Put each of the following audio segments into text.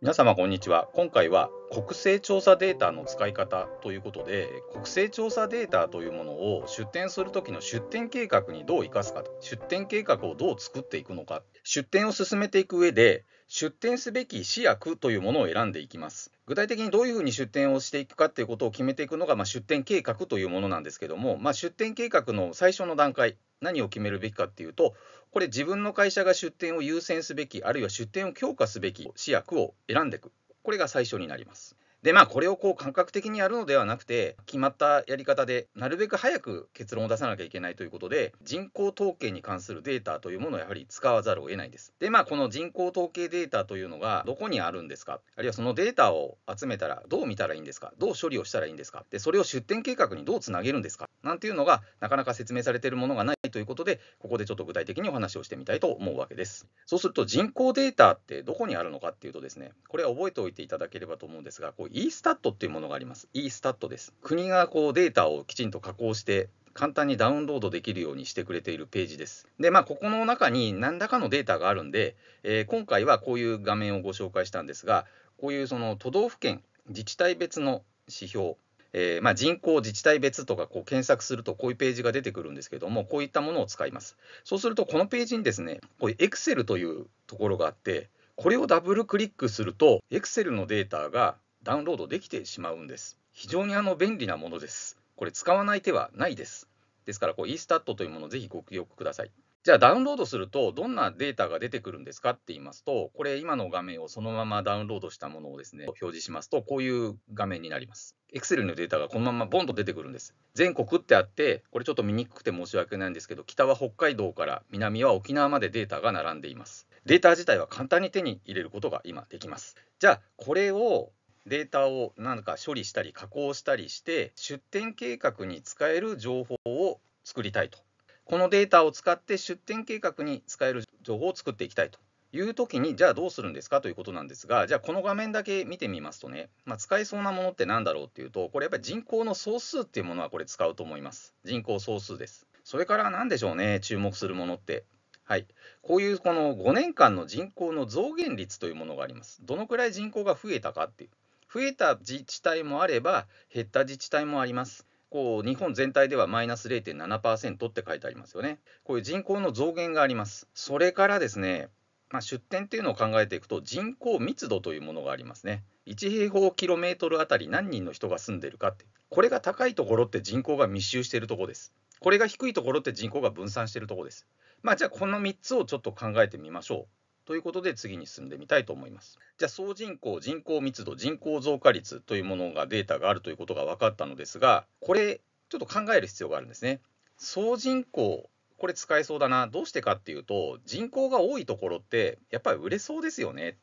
皆様こんにちは。今回は国勢調査データの使い方ということで国勢調査データというものを出展する時の出展計画にどう生かすか出展計画をどう作っていくのか出展を進めていく上で出展すべき試薬というものを選んでいきます具体的にどういうふうに出展をしていくかということを決めていくのが、まあ、出展計画というものなんですけども、まあ、出展計画の最初の段階何を決めるべきかっていうとこれ自分の会社が出展を優先すべきあるいは出展を強化すべき試薬を選んでいくこれが最初になります。で、まあ、これをこう感覚的にやるのではなくて、決まったやり方で、なるべく早く結論を出さなきゃいけないということで、人口統計に関するデータというものをやはり使わざるを得ないです。で、まあ、この人口統計データというのが、どこにあるんですか、あるいはそのデータを集めたら、どう見たらいいんですか、どう処理をしたらいいんですか、でそれを出店計画にどうつなげるんですか、なんていうのが、なかなか説明されているものがないということで、ここでちょっと具体的にお話をしてみたいと思うわけです。そうすると、人口データってどこにあるのかっていうとですね、これは覚えておいていただければと思うんですが、こう e スタットっていうものがあります。e スタットです。国がこうデータをきちんと加工して簡単にダウンロードできるようにしてくれているページです。で、まあ、ここの中に何らかのデータがあるんで、えー、今回はこういう画面をご紹介したんですが、こういうその都道府県、自治体別の指標、えー、まあ、人口、自治体別とかこう検索するとこういうページが出てくるんですけども、こういったものを使います。そうすると、このページにですね、こういう Excel というところがあって、これをダブルクリックすると、Excel のデータがダウンロードできてしまうんです。非常にあの便利なものです。これ使わない手はないです。ですからこう eStat というものをぜひご記憶ください。じゃあダウンロードするとどんなデータが出てくるんですかって言いますと、これ今の画面をそのままダウンロードしたものをですね、表示しますとこういう画面になります。Excel のデータがこのままボンと出てくるんです。全国ってあって、これちょっと見にくくて申し訳ないんですけど、北は北海道から南は沖縄までデータが並んでいます。データ自体は簡単に手に入れることが今できます。じゃあこれをデータをなんか処理したり加工したりして出店計画に使える情報を作りたいとこのデータを使って出店計画に使える情報を作っていきたいという時にじゃあどうするんですかということなんですがじゃあこの画面だけ見てみますとね、まあ、使えそうなものって何だろうっていうとこれやっぱり人口の総数っていうものはこれ使うと思います人口総数ですそれから何でしょうね注目するものってはい、こういうこの5年間の人口の増減率というものがあります。どのくらい人口が増えたかっていう、増えた自治体もあれば、減った自治体もあります。こう日本全体ではマイナス0.7%って書いてありますよね。こういう人口の増減があります。それからですね、まあ、出店っていうのを考えていくと、人口密度というものがありますね。1平方キロメートルあたり何人の人が住んでるかって、これが高いところって人口が密集しているところです。これが低いところって人口が分散しているところです。まあ、じゃあ、この3つをちょっと考えてみましょう。ということで次に進んでみたいと思います。じゃあ総人口、人口密度、人口増加率というものがデータがあるということが分かったのですが、これちょっと考える必要があるんですね。総人口、これ使えそうだな。どうしてかっていうと、人口が多いところってやっぱり売れそうですよね。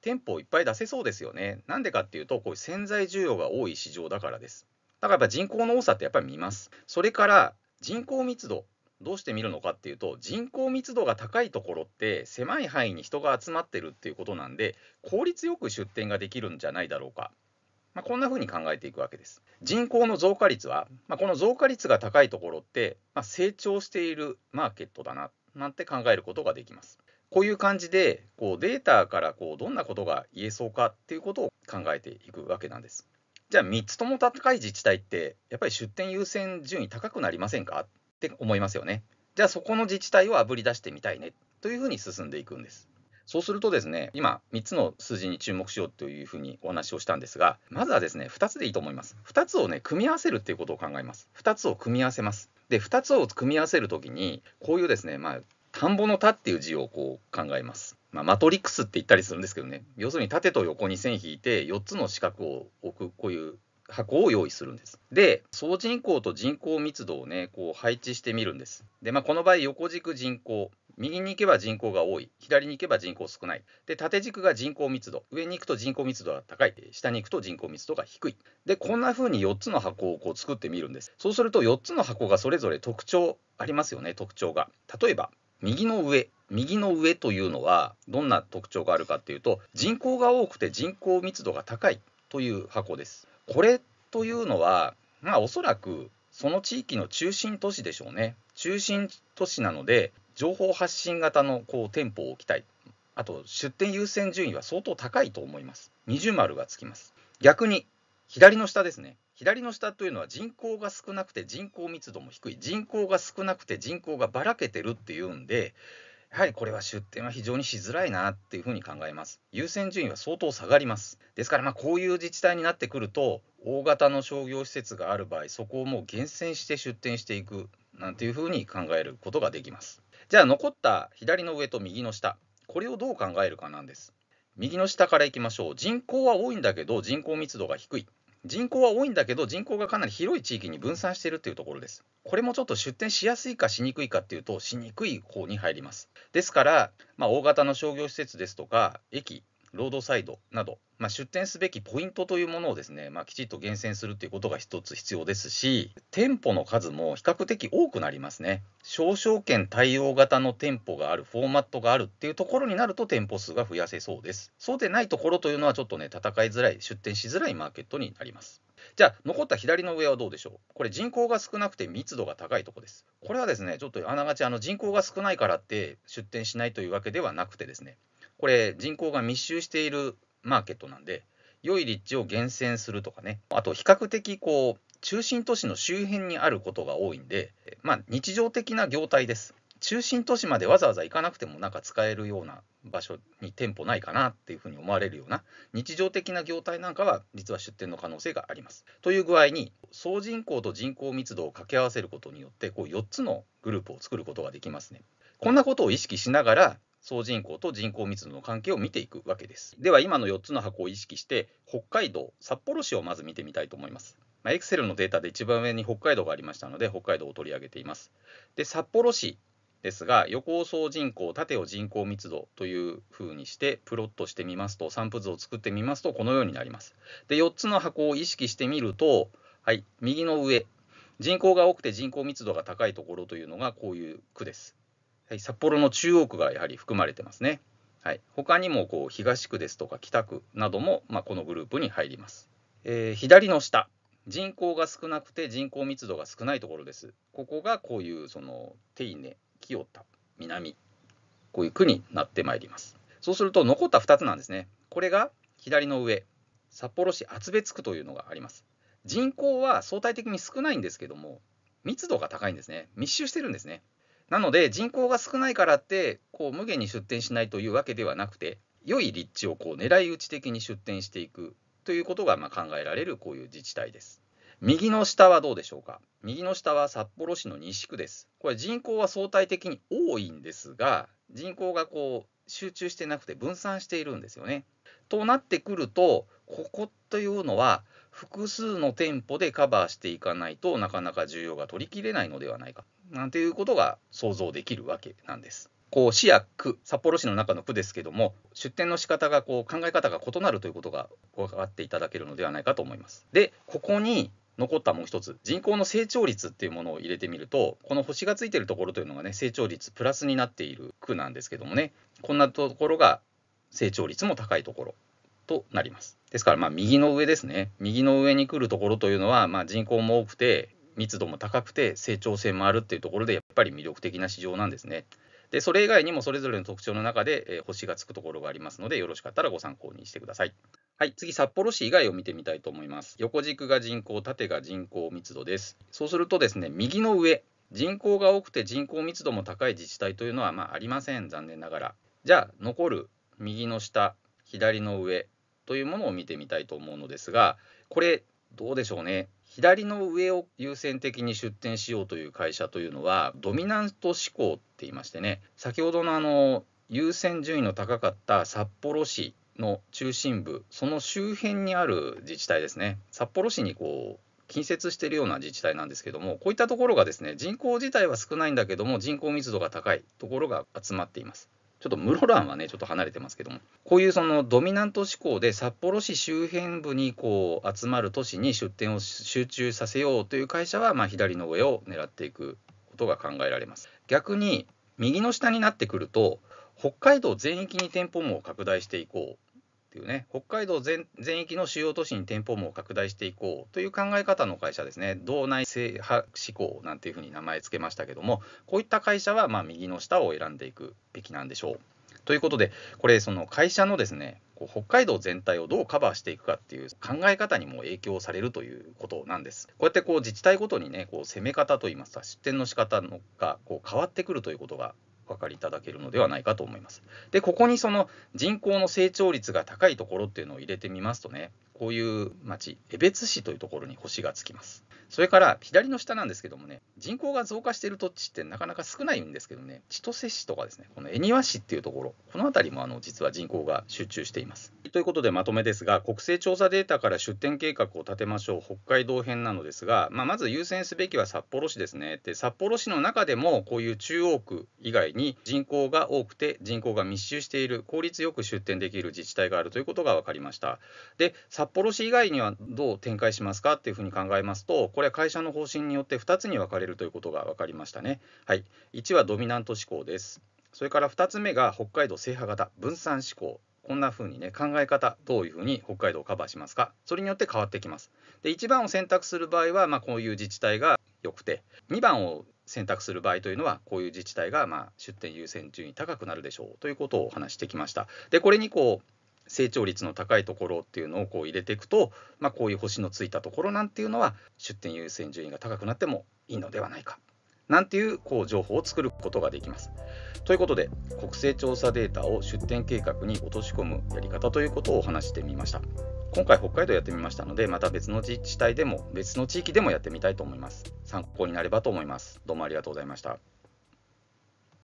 店舗いっぱい出せそうですよね。なんでかっていうと、こういう潜在需要が多い市場だからです。だからやっぱ人口の多さってやっぱり見ます。それから人口密度、どうして見るのかっていうと人口密度が高いところって狭い範囲に人が集まってるっていうことなんで効率よく出店ができるんじゃないだろうか、まあ、こんなふうに考えていくわけです。人口の増加率は、まあ、この増加率が高いところって、まあ、成長しているマーケットだななんて考えることができます。こういう感じでこうデータからこうどんなことが言えそうかっていうことを考えていくわけなんです。じゃあ3つとも高い自治体ってやっぱり出店優先順位高くなりませんかって思いますよね。じゃあそこの自治体をあぶり出してみたいねというふうに進んでいくんです。そうするとですね、今3つの数字に注目しようというふうにお話をしたんですが、まずはですね、2つでいいと思います。2つをね、組み合わせるっていうことを考えます。2つを組み合わせます。で、2つを組み合わせるときに、こういうですね、まあ、田んぼの田っていう字をこう考えます。まあ、マトリックスって言ったりするんですけどね、要するに縦と横に線引いて4つの四角を置く、こういう箱を用意するんです。で、総人口と人口密度をね、こう配置してみるんです。で、まあ、この場合、横軸人口、右に行けば人口が多い、左に行けば人口少ない。で、縦軸が人口密度、上に行くと人口密度が高い、下に行くと人口密度が低い。で、こんな風に4つの箱をこう作ってみるんです。そうすると4つの箱がそれぞれ特徴ありますよね、特徴が。例えば、右の上、右の上というのはどんな特徴があるかっていうと、人口が多くて人口密度が高いという箱です。これというのは、まあ、おそらくその地域の中心都市でしょうね。中心都市なので、情報発信型のこう店舗を置きたい。あと、出店優先順位は相当高いと思います。二重丸がつきます。逆に、左の下ですね。左の下というのは人口が少なくて人口密度も低い。人口が少なくて人口がばらけてるっていうんで、やはりこれは出店は非常にしづらいなっていうふうに考えます。優先順位は相当下がります。ですから、まこういう自治体になってくると、大型の商業施設がある場合、そこをもう厳選して出店していくなんていうふうに考えることができます。じゃあ、残った左の上と右の下、これをどう考えるかなんです。右の下からいきましょう。人口は多いんだけど、人口密度が低い。人口は多いんだけど人口がかなり広い地域に分散しているというところですこれもちょっと出店しやすいかしにくいかっていうとしにくい方に入りますですから、まあ、大型の商業施設ですとか駅ロードサイドなど、まあ、出店すべきポイントというものをですね、まあ、きちっと厳選するということが一つ必要ですし、店舗の数も比較的多くなりますね。小商券対応型の店舗がある、フォーマットがあるっていうところになると店舗数が増やせそうです。そうでないところというのはちょっとね、戦いづらい、出店しづらいマーケットになります。じゃあ、残った左の上はどうでしょうこれ人口が少なくて密度が高いとこです。これはですね、ちょっとあながちあの人口が少ないからって出店しないというわけではなくてですね、これ人口が密集しているマーケットなんで、良い立地を厳選するとかね、あと比較的こう、中心都市の周辺にあることが多いんで、まあ、日常的な業態です。中心都市までわざわざ行かなくてもなんか使えるような場所に店舗ないかなっていうふうに思われるような日常的な業態なんかは実は出店の可能性があります。という具合に総人口と人口密度を掛け合わせることによってこう4つのグループを作ることができますね。こんなことを意識しながら総人口と人口密度の関係を見ていくわけです。では今の4つの箱を意識して北海道札幌市をまず見てみたいと思います。まあ、セルのデータで一番上に北海道がありましたので北海道を取り上げています。で札幌市ですが横層人口縦を人口密度というふうにしてプロットしてみますと散布図を作ってみますとこのようになります。で4つの箱を意識してみると、はい、右の上人口が多くて人口密度が高いところというのがこういう区です。はい、札幌の中央区がやはり含まれてますね。はい、他にもこう東区ですとか北区なども、まあ、このグループに入ります。えー、左の下人口が少なくて人口密度が少ないところです。ここがこういうその手稲清田、南、こういう区になってまいります。そうすると残った2つなんですね。これが左の上、札幌市厚別区というのがあります。人口は相対的に少ないんですけども、密度が高いんですね。密集してるんですね。なので人口が少ないからってこう無限に出店しないというわけではなくて良い立地をこう狙い撃ち的に出店していくということがま考えられるこういう自治体です。右の下はどうでしょうか右の下は札幌市の西区です。これ人口は相対的に多いんですが、人口がこう集中してなくて分散しているんですよね。となってくると、ここというのは複数の店舗でカバーしていかないとなかなか需要が取りきれないのではないかなんていうことが想像できるわけなんです。こう市や区、札幌市の中の区ですけども、出店の仕方がこう考え方が異なるということが分かっていただけるのではないかと思います。で、ここに残ったもう一つ人口の成長率っていうものを入れてみるとこの星がついてるところというのがね成長率プラスになっている区なんですけどもねこんなところが成長率も高いところとなりますですからま右の上ですね右の上に来るところというのはまあ人口も多くて密度も高くて成長性もあるっていうところでやっぱり魅力的な市場なんですねでそれ以外にもそれぞれの特徴の中で、え星がつくところがありますのでよろしかったらご参考にしてください。はい、次、札幌市以外を見てみたいと思います。横軸が人口、縦が人口密度です。そうするとですね、右の上、人口が多くて人口密度も高い自治体というのはまあありません、残念ながら。じゃあ、残る右の下、左の上というものを見てみたいと思うのですが、これ、どうでしょうね。左の上を優先的に出店しようという会社というのは、ドミナント志向って言いましてね、先ほどのあの優先順位の高かった札幌市の中心部その周辺にある自治体ですね札幌市にこう近接しているような自治体なんですけどもこういったところがですね人口自体は少ないんだけども人口密度が高いところが集まっていますちょっと室蘭はねちょっと離れてますけどもこういうそのドミナント志向で札幌市周辺部にこう集まる都市に出店を集中させようという会社はま左の上を狙っていくことが考えられます逆に右の下になってくると北海道全域に店舗網を拡大していこうっていうね、北海道全域の主要都市に店舗網を拡大していこうという考え方の会社ですね、道内制覇志向なんていうふうに名前付けましたけども、こういった会社はま右の下を選んでいくべきなんでしょう。ということで、これ、その会社のですね、北海道全体をどうカバーしていくかっていう考え方にも影響されるということなんです。こうやってこう自治体ごとにね、こう攻め方といいますか、出店の仕方のがこう変わってくるということがお分かりいただけるのではないかと思います。で、ここにその人口の成長率が高いところっていうのを入れてみますとね、こういう町、江別市というところに星がつきます。それから左の下なんですけどもね、人口が増加している土地ってなかなか少ないんですけどね、千歳市とかですね、この恵庭市っていうところ、この辺りもあの実は人口が集中しています。ということでまとめですが、国勢調査データから出店計画を立てましょう、北海道編なのですが、まあ、まず優先すべきは札幌市ですね。で、札幌市の中でもこういう中央区以外に人口が多くて、人口が密集している、効率よく出店できる自治体があるということが分かりました。で、札札幌市以外にはどう展開しますかっていうふうに考えますと、これは会社の方針によって2つに分かれるということが分かりましたね。はい、1はドミナント志向です。それから2つ目が北海道制覇型分散志向こんな風にね、考え方、どういう風に北海道をカバーしますか、それによって変わってきます。で、1番を選択する場合は、まあ、こういう自治体が良くて、2番を選択する場合というのは、こういう自治体が、まあ、出店優先順位高くなるでしょうということをお話してきました。で、これにこう、成長率の高いところっていうのをこう入れていくと、まあ、こういう星のついたところなんていうのは出店優先順位が高くなってもいいのではないかなんていうこう情報を作ることができます。ということで国勢調査データを出店計画に落とし込むやり方ということをお話してみました。今回北海道やってみましたのでまた別の自治体でも別の地域でもやってみたいと思います。参考になればと思います。どうもありがとうございました。